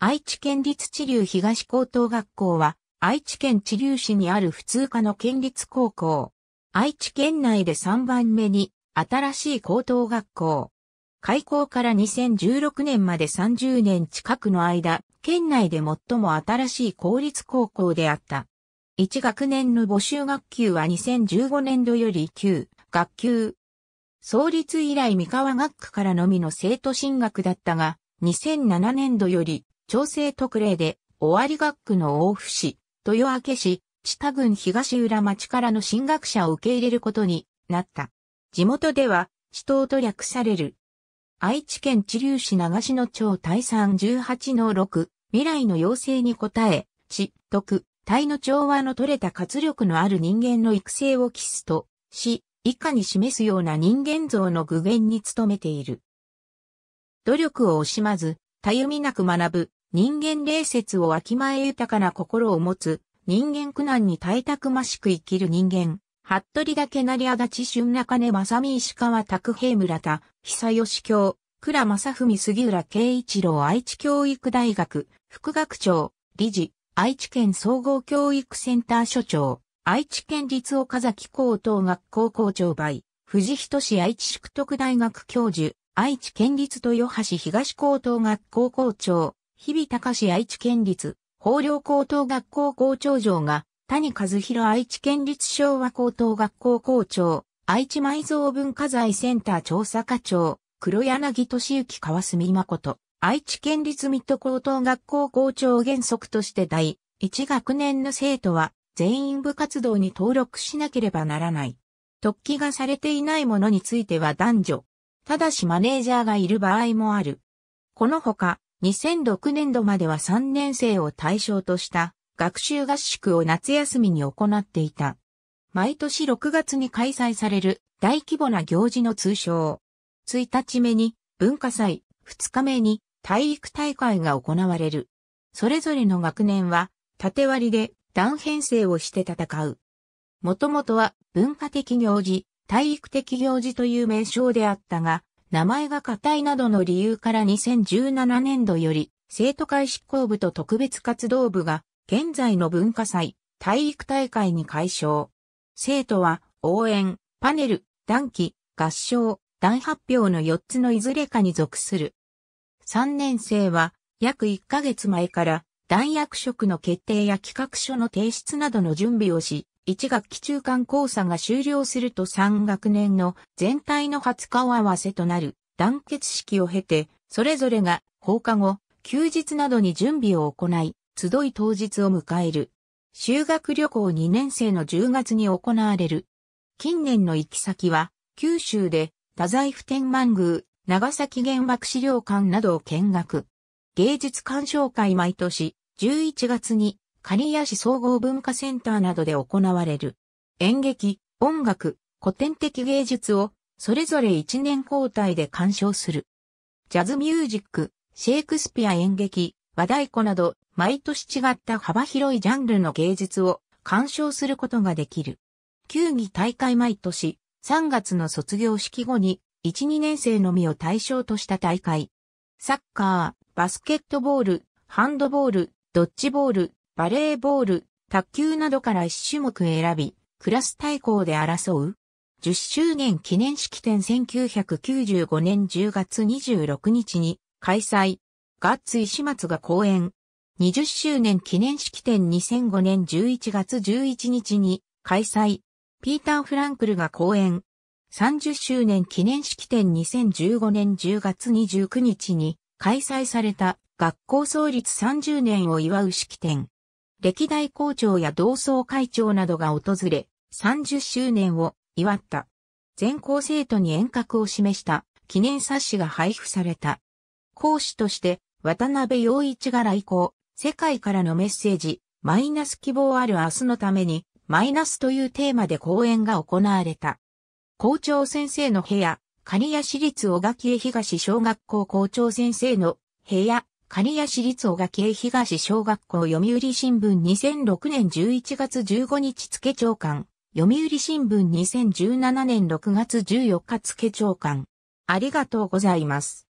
愛知県立地流東高等学校は、愛知県地流市にある普通科の県立高校。愛知県内で3番目に、新しい高等学校。開校から2016年まで30年近くの間、県内で最も新しい公立高校であった。1学年の募集学級は2015年度より9学級。創立以来三河学区からのみの生徒進学だったが、2007年度より調整特例で、終わり学区の大府市、豊明市、知多郡東浦町からの進学者を受け入れることになった。地元では、死闘と略される。愛知県知立市長篠町第3 18の6、未来の要請に応え、知、徳、体の調和の取れた活力のある人間の育成を期すと、し、以下に示すような人間像の具現に努めている。努力を惜しまず、たゆみなく学ぶ、人間礼節をわきまえ豊かな心を持つ、人間苦難に耐えたくましく生きる人間。服部りあ足ち春中根正美石川拓平村田、久吉京、倉正文杉浦圭一郎愛知教育大学、副学長、理事、愛知県総合教育センター所長、愛知県立岡崎高等学校校長倍、藤人市愛知宿徳大学教授、愛知県立豊橋東高等学校校長、日々高市愛知県立、法陵高等学校校長場が、谷和弘愛知県立昭和高等学校校長、愛知埋蔵文化財センター調査課長、黒柳俊之川澄誠、愛知県立水戸高等学校校長原則として第1学年の生徒は全員部活動に登録しなければならない。特起がされていないものについては男女。ただしマネージャーがいる場合もある。このほか、2006年度までは3年生を対象とした学習合宿を夏休みに行っていた。毎年6月に開催される大規模な行事の通称。1日目に文化祭、2日目に体育大会が行われる。それぞれの学年は縦割りで断編成をして戦う。もともとは文化的行事、体育的行事という名称であったが、名前が固いなどの理由から2017年度より、生徒会執行部と特別活動部が、現在の文化祭、体育大会に解消。生徒は、応援、パネル、団旗、合唱、団発表の4つのいずれかに属する。3年生は、約1ヶ月前から、団役職の決定や企画書の提出などの準備をし、1学期中間講座が終了すると3学年の全体の初顔合わせとなる団結式を経て、それぞれが放課後、休日などに準備を行い、集い当日を迎える。修学旅行2年生の10月に行われる。近年の行き先は、九州で、太宰府天満宮、長崎原爆資料館などを見学。芸術鑑賞会毎年、11月に刈谷市総合文化センターなどで行われる。演劇、音楽、古典的芸術をそれぞれ1年交代で鑑賞する。ジャズミュージック、シェイクスピア演劇、和太鼓など毎年違った幅広いジャンルの芸術を鑑賞することができる。球技大会毎年3月の卒業式後に1、2年生のみを対象とした大会。サッカー、バスケットボール、ハンドボール、ドッジボール、バレーボール、卓球などから1種目選び、クラス対抗で争う。10周年記念式典1995年10月26日に開催。ガッツ石松が講演。20周年記念式典2005年11月11日に開催。ピーター・フランクルが講演。30周年記念式典2015年10月29日に開催された学校創立30年を祝う式典。歴代校長や同窓会長などが訪れ、30周年を祝った。全校生徒に遠隔を示した記念冊子が配布された。講師として渡辺陽一が来校、世界からのメッセージ、マイナス希望ある明日のために、マイナスというテーマで講演が行われた。校長先生の部屋、刈谷市立小垣江東小学校校長先生の部屋、刈谷市立小垣江東小学校読売新聞2006年11月15日付長官、読売新聞2017年6月14日付長官。ありがとうございます。